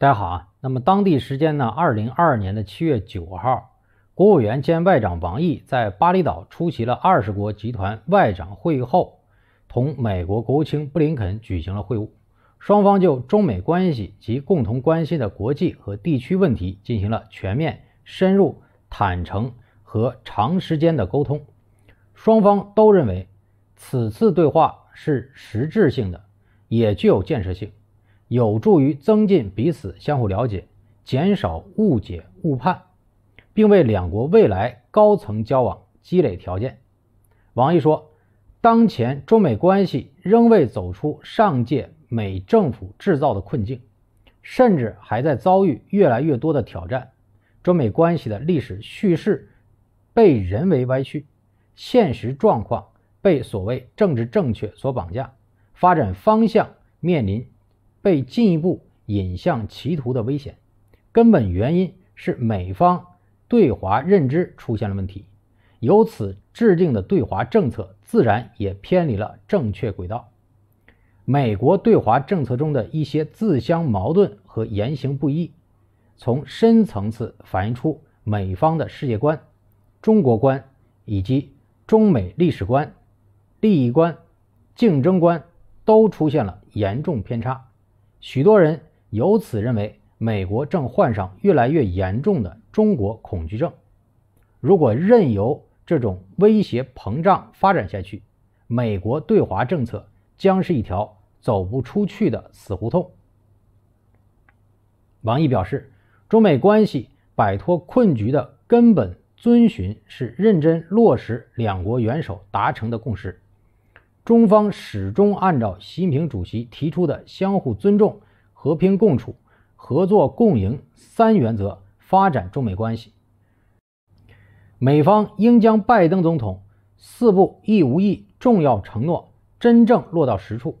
大家好啊！那么，当地时间呢，二零二二年的七月九号，国务员兼外长王毅在巴厘岛出席了二十国集团外长会议后，同美国国务卿布林肯举行了会晤，双方就中美关系及共同关心的国际和地区问题进行了全面、深入、坦诚和长时间的沟通，双方都认为此次对话是实质性的，也具有建设性。有助于增进彼此相互了解，减少误解误判，并为两国未来高层交往积累条件。王毅说，当前中美关系仍未走出上届美政府制造的困境，甚至还在遭遇越来越多的挑战。中美关系的历史叙事被人为歪曲，现实状况被所谓政治正确所绑架，发展方向面临。被进一步引向歧途的危险，根本原因是美方对华认知出现了问题，由此制定的对华政策自然也偏离了正确轨道。美国对华政策中的一些自相矛盾和言行不一，从深层次反映出美方的世界观、中国观以及中美历史观、利益观、竞争观都出现了严重偏差。许多人由此认为，美国正患上越来越严重的中国恐惧症。如果任由这种威胁膨胀发展下去，美国对华政策将是一条走不出去的死胡同。王毅表示，中美关系摆脱困局的根本遵循是认真落实两国元首达成的共识。中方始终按照习近平主席提出的相互尊重、和平共处、合作共赢三原则发展中美关系。美方应将拜登总统四不一无意重要承诺真正落到实处。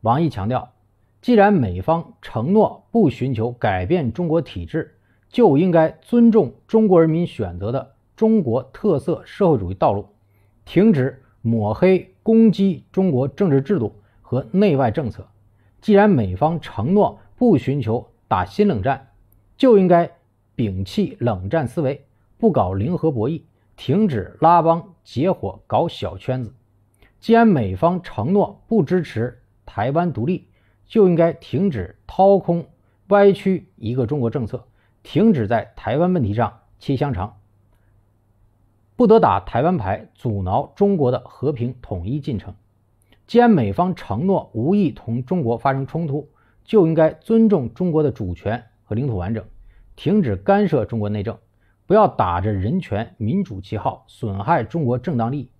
王毅强调，既然美方承诺不寻求改变中国体制，就应该尊重中国人民选择的中国特色社会主义道路，停止抹黑。攻击中国政治制度和内外政策。既然美方承诺不寻求打新冷战，就应该摒弃冷战思维，不搞零和博弈，停止拉帮结伙搞小圈子。既然美方承诺不支持台湾独立，就应该停止掏空、歪曲一个中国政策，停止在台湾问题上切香肠。不得打台湾牌，阻挠中国的和平统一进程。既然美方承诺无意同中国发生冲突，就应该尊重中国的主权和领土完整，停止干涉中国内政，不要打着人权、民主旗号损害中国正当利益。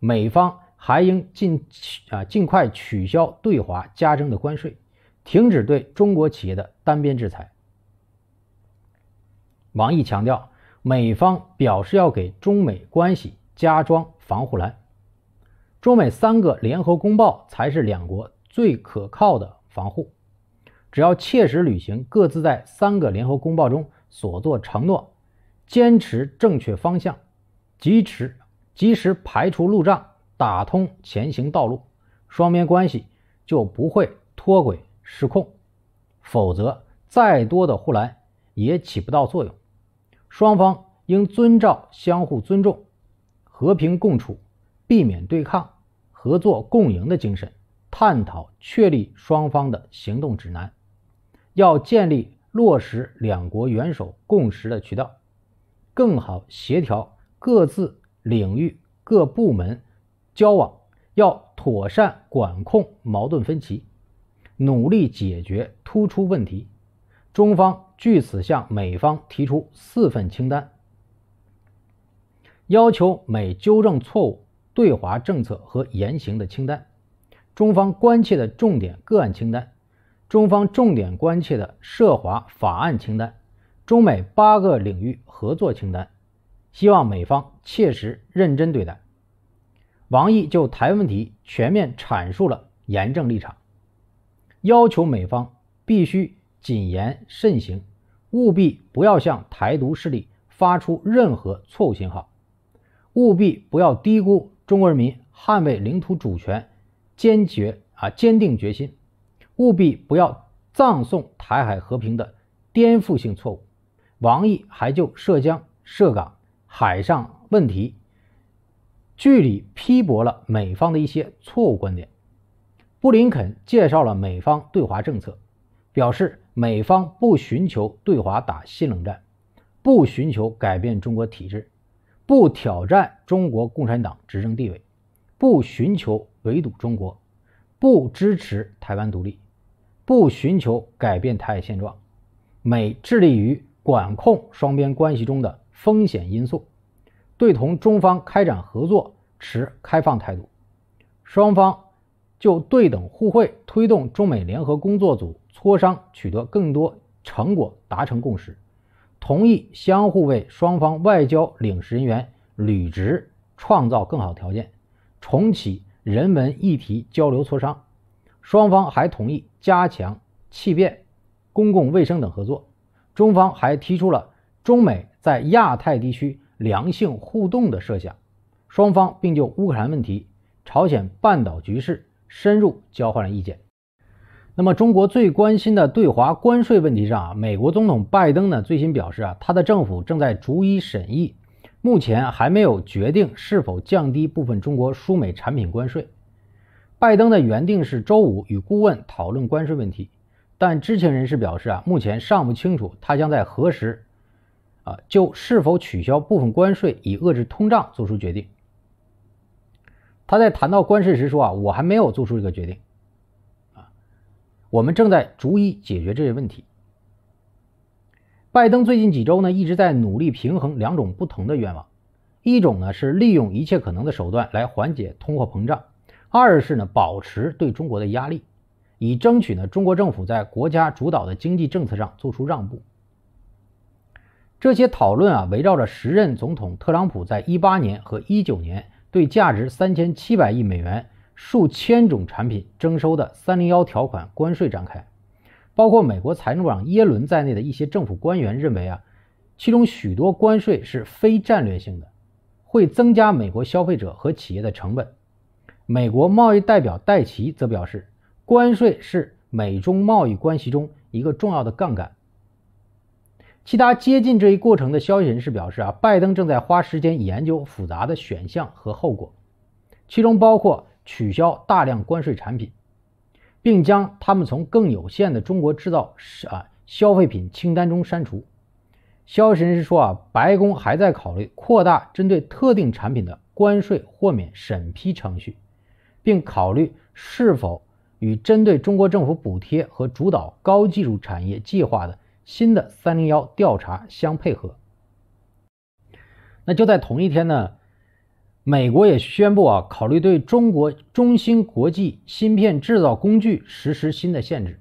美方还应尽啊尽快取消对华加征的关税，停止对中国企业的单边制裁。王毅强调。美方表示要给中美关系加装防护栏，中美三个联合公报才是两国最可靠的防护。只要切实履行各自在三个联合公报中所做承诺，坚持正确方向，及时及时排除路障，打通前行道路，双边关系就不会脱轨失控。否则，再多的护栏也起不到作用。双方应遵照相互尊重、和平共处、避免对抗、合作共赢的精神，探讨确立双方的行动指南。要建立落实两国元首共识的渠道，更好协调各自领域、各部门交往。要妥善管控矛盾分歧，努力解决突出问题。中方据此向美方提出四份清单，要求美纠正错误对华政策和言行的清单，中方关切的重点个案清单，中方重点关切的涉华法案清单，中美八个领域合作清单，希望美方切实认真对待。王毅就台问题全面阐述了严正立场，要求美方必须。谨言慎行，务必不要向台独势力发出任何错误信号，务必不要低估中国人民捍卫领土主权坚决啊坚定决心，务必不要葬送台海和平的颠覆性错误。王毅还就涉疆、涉港海上问题，据理批驳了美方的一些错误观点。布林肯介绍了美方对华政策，表示。美方不寻求对华打新冷战，不寻求改变中国体制，不挑战中国共产党执政地位，不寻求围堵中国，不支持台湾独立，不寻求改变台海现状。美致力于管控双边关系中的风险因素，对同中方开展合作持开放态度。双方就对等互惠推动中美联合工作组。磋商取得更多成果，达成共识，同意相互为双方外交领事人员履职创造更好条件，重启人文议题交流磋商。双方还同意加强气变、公共卫生等合作。中方还提出了中美在亚太地区良性互动的设想。双方并就乌克兰问题、朝鲜半岛局势深入交换了意见。那么，中国最关心的对华关税问题上啊，美国总统拜登呢最新表示啊，他的政府正在逐一审议，目前还没有决定是否降低部分中国输美产品关税。拜登的原定是周五与顾问讨论关税问题，但知情人士表示啊，目前尚不清楚他将在何时啊就是否取消部分关税以遏制通胀做出决定。他在谈到关税时说啊，我还没有做出这个决定。我们正在逐一解决这些问题。拜登最近几周呢，一直在努力平衡两种不同的愿望：一种呢是利用一切可能的手段来缓解通货膨胀；二是呢保持对中国的压力，以争取呢中国政府在国家主导的经济政策上做出让步。这些讨论啊，围绕着时任总统特朗普在18年和19年对价值3700亿美元。数千种产品征收的301条款关税展开，包括美国财政长耶伦在内的一些政府官员认为啊，其中许多关税是非战略性的，会增加美国消费者和企业的成本。美国贸易代表戴奇则表示，关税是美中贸易关系中一个重要的杠杆。其他接近这一过程的消息人士表示啊，拜登正在花时间研究复杂的选项和后果，其中包括。取消大量关税产品，并将它们从更有限的中国制造啊消费品清单中删除。消息人士说啊，白宫还在考虑扩大针对特定产品的关税豁免审批程序，并考虑是否与针对中国政府补贴和主导高技术产业计划的新的301调查相配合。那就在同一天呢？美国也宣布啊，考虑对中国中芯国际芯片制造工具实施新的限制。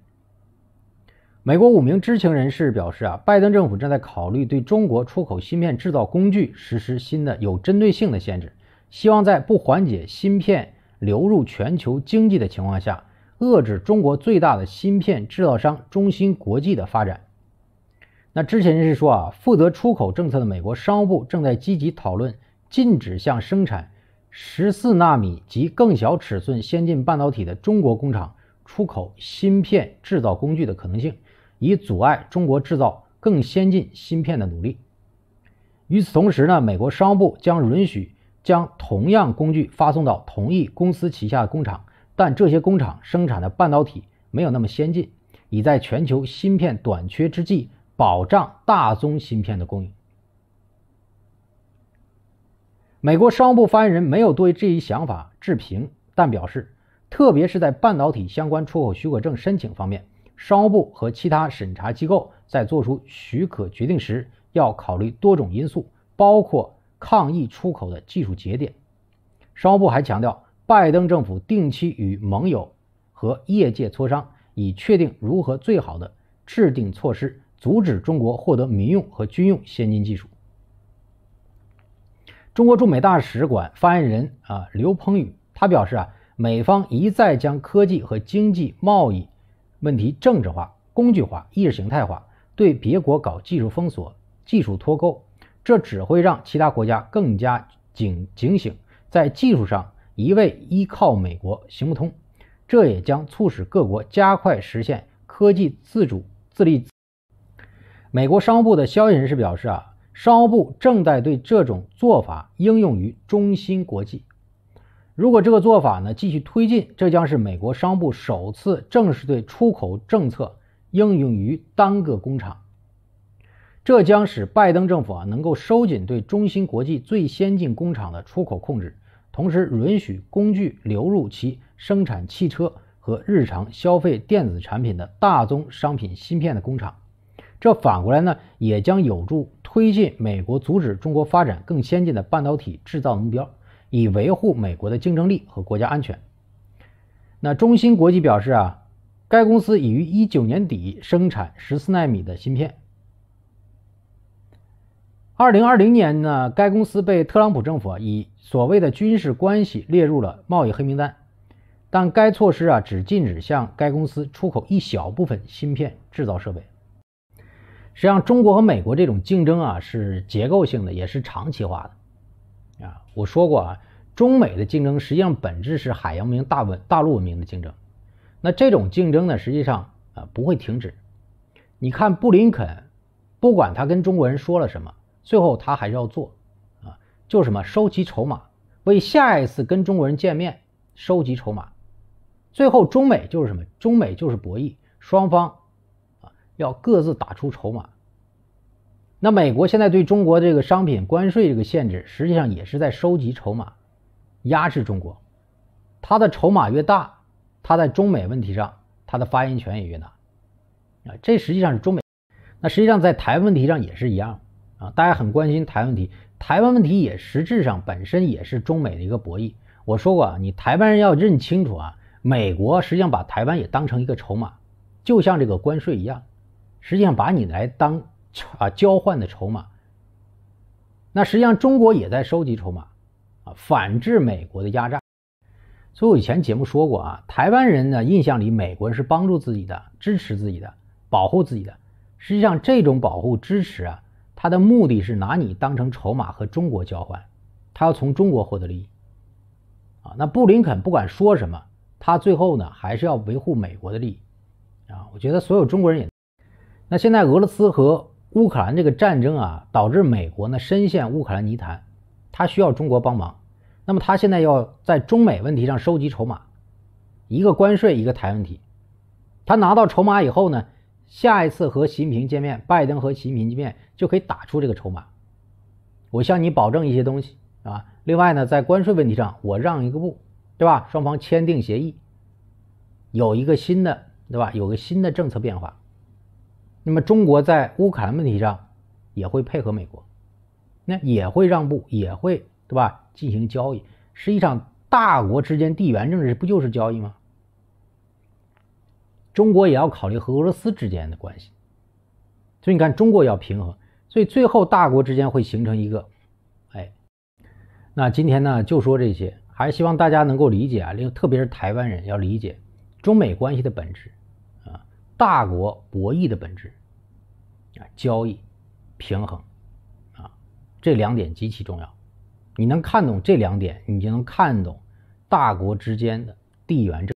美国五名知情人士表示啊，拜登政府正在考虑对中国出口芯片制造工具实施新的有针对性的限制，希望在不缓解芯片流入全球经济的情况下，遏制中国最大的芯片制造商中芯国际的发展。那知情人士说啊，负责出口政策的美国商务部正在积极讨论。禁止向生产十四纳米及更小尺寸先进半导体的中国工厂出口芯片制造工具的可能性，以阻碍中国制造更先进芯片的努力。与此同时呢，美国商务部将允许将同样工具发送到同一公司旗下的工厂，但这些工厂生产的半导体没有那么先进，以在全球芯片短缺之际保障大宗芯片的供应。美国商务部发言人没有对这一想法置评，但表示，特别是在半导体相关出口许可证申请方面，商务部和其他审查机构在作出许可决定时要考虑多种因素，包括抗议出口的技术节点。商务部还强调，拜登政府定期与盟友和业界磋商，以确定如何最好的制定措施，阻止中国获得民用和军用先进技术。中国驻美大使馆发言人啊刘鹏宇他表示啊，美方一再将科技和经济贸易问题政治化、工具化、意识形态化，对别国搞技术封锁、技术脱钩，这只会让其他国家更加警警醒，在技术上一味依靠美国行不通，这也将促使各国加快实现科技自主自立。美国商务部的消息人士表示啊。商务部正在对这种做法应用于中芯国际。如果这个做法呢继续推进，这将是美国商务部首次正式对出口政策应用于单个工厂。这将使拜登政府啊能够收紧对中芯国际最先进工厂的出口控制，同时允许工具流入其生产汽车和日常消费电子产品的大宗商品芯片的工厂。这反过来呢，也将有助推进美国阻止中国发展更先进的半导体制造目标，以维护美国的竞争力和国家安全。那中芯国际表示啊，该公司已于一九年底生产十四纳米的芯片。二零二零年呢，该公司被特朗普政府以所谓的军事关系列入了贸易黑名单，但该措施啊只禁止向该公司出口一小部分芯片制造设备。实际上，中国和美国这种竞争啊，是结构性的，也是长期化的。啊，我说过啊，中美的竞争实际上本质是海洋文明大文大陆文明的竞争。那这种竞争呢，实际上啊不会停止。你看布林肯，不管他跟中国人说了什么，最后他还是要做啊，就什么收集筹码，为下一次跟中国人见面收集筹码。最后，中美就是什么？中美就是博弈，双方。要各自打出筹码。那美国现在对中国这个商品关税这个限制，实际上也是在收集筹码，压制中国。它的筹码越大，它在中美问题上它的发言权也越大。啊，这实际上是中美。那实际上在台问题上也是一样啊。大家很关心台问题，台湾问题也实质上本身也是中美的一个博弈。我说过啊，你台湾人要认清楚啊，美国实际上把台湾也当成一个筹码，就像这个关税一样。实际上把你来当啊交换的筹码，那实际上中国也在收集筹码，啊，反制美国的压榨。所以我以前节目说过啊，台湾人的印象里，美国人是帮助自己的、支持自己的、保护自己的。实际上这种保护、支持啊，他的目的是拿你当成筹码和中国交换，他要从中国获得利益。啊，那布林肯不管说什么，他最后呢还是要维护美国的利益。啊，我觉得所有中国人也。那现在俄罗斯和乌克兰这个战争啊，导致美国呢深陷乌克兰泥潭，他需要中国帮忙。那么他现在要在中美问题上收集筹码，一个关税，一个台问题。他拿到筹码以后呢，下一次和习近平见面，拜登和习近平见面就可以打出这个筹码。我向你保证一些东西，啊，另外呢，在关税问题上我让一个步，对吧？双方签订协议，有一个新的，对吧？有个新的政策变化。那么中国在乌克兰问题上也会配合美国，那也会让步，也会对吧？进行交易，实际上大国之间地缘政治不就是交易吗？中国也要考虑和俄罗斯之间的关系，所以你看中国要平衡，所以最后大国之间会形成一个，哎，那今天呢就说这些，还是希望大家能够理解啊，特别是台湾人要理解中美关系的本质啊，大国博弈的本质。交易平衡啊，这两点极其重要。你能看懂这两点，你就能看懂大国之间的地缘政。